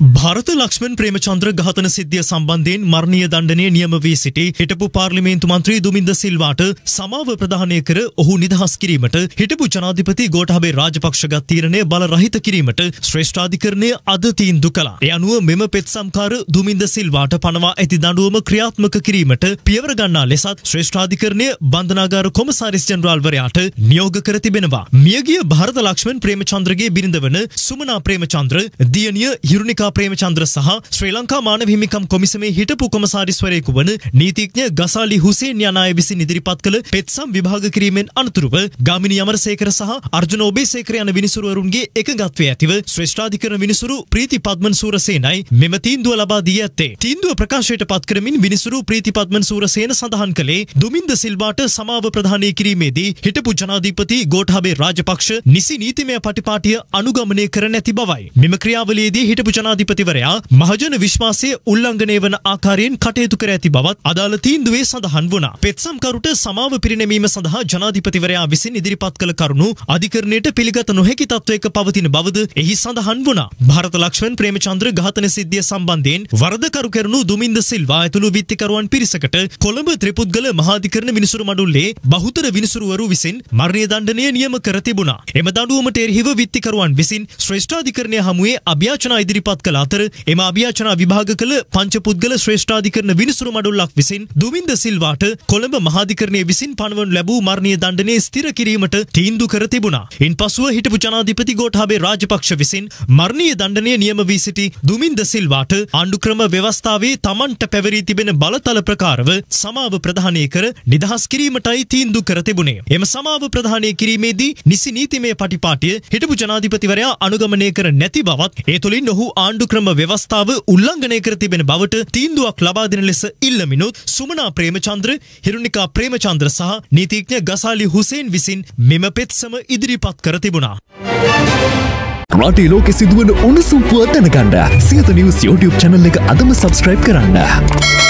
භරත ලක්ෂ්මන් ප්‍රේමචන්ද්‍ර ඝාතන සිද්ධිය සම්බන්ධයෙන් මරණීය දණ්ඩනය නියම වී සිටි හිටපු පාර්ලිමේන්තු මන්ත්‍රී දුමින්ද සිල්වාට සමාව ප්‍රධානය කර ඔහු නිදහස් කිරීමට හිටපු ජනාධිපති ගෝඨාභය රාජපක්ෂගත් තීරණය බලරහිත කිරීමට ශ්‍රේෂ්ඨාධිකරණය අද තීන්දු කළා. ඒ අනුව මෙම පෙත් සම්කාර දුමින්ද සිල්වාට පනවා ඇති දඬුවම ක්‍රියාත්මක කිරීමට පියවර ගන්නා ලෙසත් ශ්‍රේෂ්ඨාධිකරණය බන්ධනාගාර කොමසාරිස් ජනරාල්වරයාට නියෝග කර තිබෙනවා. මියගිය භරත ලක්ෂ්මන් ප්‍රේමචන්ද්‍රගේ බිරිඳ වන සුමනා ප්‍රේමචන්ද්‍ර දියණිය හිරුණික රේණුකා ප්‍රේමචන්ද්‍ර සහ ශ්‍රී ලංකා මානව හිමිකම් කොමිසමේ හිටපු කොමසාරිස්වරයෙකු වන නීතිඥ ගසාලි හුසේන් යන අය විසින් ඉදිරිපත් කළ පෙත්සම් විභාග කිරීමෙන් අනතුරුව ගාමිණී අමරසේකර සහ අර්ජුන ඔබේසේකර යන විනිසුරුවරුන්ගේ එකඟත්වය ඇතිව ශ්‍රේෂ්ඨාධිකරණ විනිසුරු ප්‍රීති පද්මන් සූරසේනයි මෙම තීන්දුව ලබා දී ඇත්තේ. තීන්දුව ප්‍රකාශයට පත් කරමින් විනිසුරු ප්‍රීති පද්මන් සූරසේන සඳහන් කළේ දුමින්ද සිල්වාට සමාව ප්‍රධානය කිරීමේදී හිටපු ජනාධිපති ගෝඨාභය රාජපක්ෂ නිසි නීතිමය පටිපාටිය අනුගමනය කර නැති බවයි. මෙම ක්‍රියාවලියේදී හිටපු ජනා ජනාධිපතිවරයා මහජන විශ්වාසය උල්ලංඝනය වන ආකාරයෙන් කටයුතු කර ඇති බවත් අදාළ තීන්දුවේ සඳහන් වුණා. පෙත්සම්කරුට සමාව පිරිනැමීම සඳහා ජනාධිපතිවරයා විසින් ඉදිරිපත් කළ කරුණු අධිකරණයට පිළිගත නොහැකි තත්වයක පවතින බවද එහි සඳහන් වුණා. භාරත ලක්ෂ්මන් ප්‍රේමචන්ද්‍ර ඝාතන සිද්ධිය සම්බන්ධයෙන් වරදකරු කරනු දුමින්ද සිල්වා ඇතුළු විත්තිකරුවන් පිරිසකට කොළඹ ත්‍රිපුද්ගල මහාධිකරණ විනිසුරු මඩුල්ලේ බහුතර විනිසුරුවරු විසින් මරණය දණ්ඩනය නියම කර තිබුණා. එම දඬුවමට එරෙහිව විත්තිකරුවන් විසින් ශ්‍රේෂ්ඨාධිකරණය හමුවේ අභ්‍යාචනා ඉදිරිපත් ඉදිරිපත් කළ අතර එම අභ්‍යාචනා විභාග කළ පංච පුද්ගල ශ්‍රේෂ්ඨාධිකරණ විනිසුරු මඩුල්ලක් විසින් දුමින්ද සිල්වාට කොළඹ මහාධිකරණය විසින් පනවනු ලැබූ මරණීය දණ්ඩනය ස්ථිර කිරීමට තීන්දු කර තිබුණා. ඉන්පසුව හිටපු ජනාධිපති ගෝඨාභය රාජපක්ෂ විසින් මරණීය දණ්ඩනය නියම වී සිටි දුමින්ද සිල්වාට ආණ්ඩුක්‍රම ව්‍යවස්ථාවේ Tamanට පැවරී තිබෙන බලතල ප්‍රකාරව සමාව ප්‍රධානය කර නිදහස් කිරීමටයි තීන්දු කර තිබුණේ. එම සමාව ප්‍රධානය කිරීමේදී නිසි නීතිමය පටිපාටිය හිටපු ජනාධිපතිවරයා අනුගමනය කර නැති බවත් ඒ තුළින් ඔහු ආණ්ඩු ආණ්ඩුක්‍රම ව්‍යවස්ථාව උල්ලංඝනය කර තිබෙන බවට තීන්දුවක් ලබා දෙන ලෙස ඉල්ලමිනුත් සුමනා ප්‍රේමචන්ද්‍ර, හිරුනිකා ප්‍රේමචන්ද්‍ර සහ නීතිඥ ගසාලි හුසේන් විසින් මෙම පෙත්සම ඉදිරිපත් කර තිබුණා. රටේ ලෝකෙ සිදුවන උණුසුම් පුවත් දැනගන්න සියත නිවුස් YouTube channel එක අදම subscribe කරන්න.